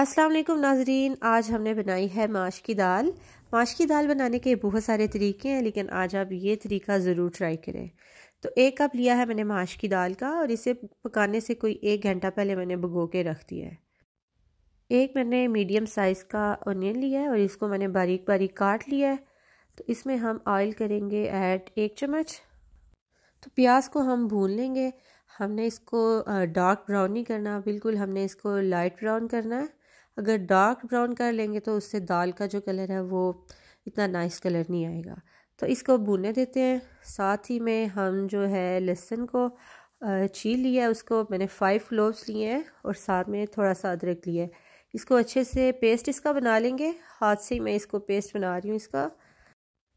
अस्सलाम वालेकुम नाजरीन आज हमने बनाई है माश की दाल माश की दाल बनाने के बहुत सारे तरीके हैं लेकिन आज आप ये तरीका ज़रूर ट्राई करें तो एक कप लिया है मैंने माश की दाल का और इसे पकाने से कोई एक घंटा पहले मैंने भगो के रख दिया है एक मैंने मीडियम साइज़ का ओनियन लिया है और इसको मैंने बारीक बारीक काट लिया है तो इसमें हम ऑयल करेंगे ऐड एक चम्मच तो प्याज को हम भून लेंगे हमने इसको डार्क ब्राउन नहीं करना बिल्कुल हमने इसको लाइट ब्राउन करना है अगर डार्क ब्राउन कर लेंगे तो उससे दाल का जो कलर है वो इतना नाइस कलर नहीं आएगा तो इसको भुने देते हैं साथ ही में हम जो है लहसुन को छील लिया उसको मैंने फाइव क्लोव्स लिए हैं और साथ में थोड़ा सा अदरक लिया है इसको अच्छे से पेस्ट इसका बना लेंगे हाथ से ही मैं इसको पेस्ट बना रही हूँ इसका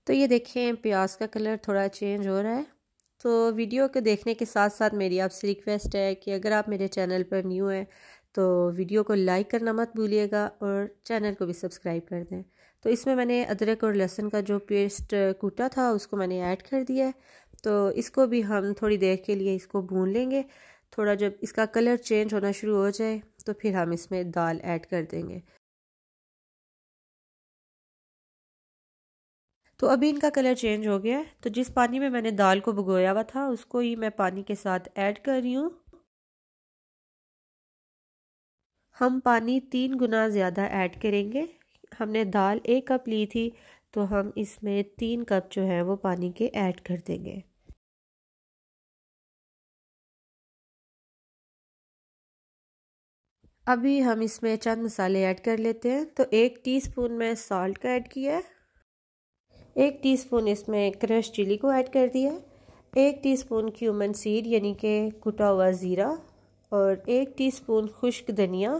तो ये देखें प्याज का कलर थोड़ा चेंज हो रहा है तो वीडियो को देखने के साथ साथ मेरी आपसे रिक्वेस्ट है कि अगर आप मेरे चैनल पर न्यू हैं तो वीडियो को लाइक करना मत भूलिएगा और चैनल को भी सब्सक्राइब कर दें तो इसमें मैंने अदरक और लहसुन का जो पेस्ट कूटा था उसको मैंने ऐड कर दिया है तो इसको भी हम थोड़ी देर के लिए इसको भून लेंगे थोड़ा जब इसका कलर चेंज होना शुरू हो जाए तो फिर हम इसमें दाल ऐड कर देंगे तो अभी इनका कलर चेंज हो गया है तो जिस पानी में मैंने दाल को भगोया हुआ था उसको ही मैं पानी के साथ ऐड कर रही हूँ हम पानी तीन गुना ज़्यादा ऐड करेंगे हमने दाल एक कप ली थी तो हम इसमें तीन कप जो है वो पानी के ऐड कर देंगे अभी हम इसमें चंद मसाले ऐड कर लेते हैं तो एक टीस्पून में सॉल्ट का ऐड किया है एक टीस्पून इसमें क्रश चिली को ऐड कर दिया एक टीस्पून क्यूमन सीड यानी कि कुटा हुआ ज़ीरा और एक टीस्पून खुश्क धनिया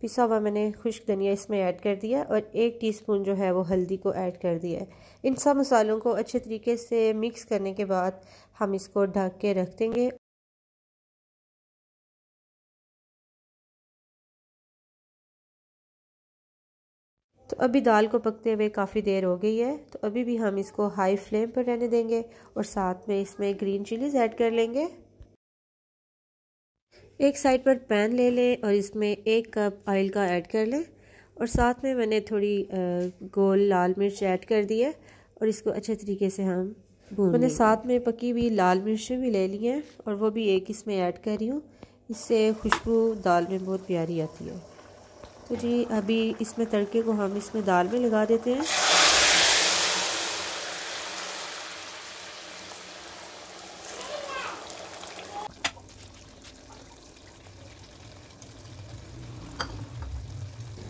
पिसा हुआ मैंने खुश्क धनिया इसमें ऐड कर दिया और एक टीस्पून जो है वो हल्दी को ऐड कर दिया है इन सब मसालों को अच्छे तरीके से मिक्स करने के बाद हम इसको ढक के रख देंगे तो अभी दाल को पकते हुए काफ़ी देर हो गई है तो अभी भी हम इसको हाई फ्लेम पर रहने देंगे और साथ में इसमें ग्रीन चिलीज़ ऐड कर लेंगे एक साइड पर पैन ले लें और इसमें एक कप ऑयल का ऐड कर लें और साथ में मैंने थोड़ी गोल लाल मिर्च ऐड कर दी है और इसको अच्छे तरीके से हम मैंने साथ में पकी हुई लाल मिर्चें भी ले ली हैं और वो भी एक इसमें ऐड कर रही हूँ इससे खुशबू दाल में बहुत प्यारी आती है तो जी अभी इसमें तड़के को हम इसमें दाल में लगा देते हैं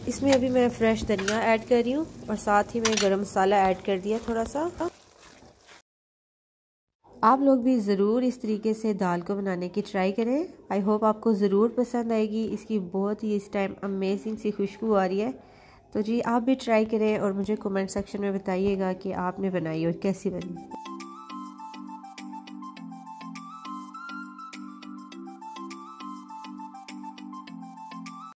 इसमें अभी मैं फ्रेश धनिया ऐड कर रही हूँ और साथ ही मैं गरम मसाला ऐड कर दिया थोड़ा सा आप लोग भी ज़रूर इस तरीके से दाल को बनाने की ट्राई करें आई होप आपको ज़रूर पसंद आएगी इसकी बहुत ही इस टाइम अमेजिंग सी खुशबू आ रही है तो जी आप भी ट्राई करें और मुझे कमेंट सेक्शन में बताइएगा कि आपने बनाई और कैसी बनी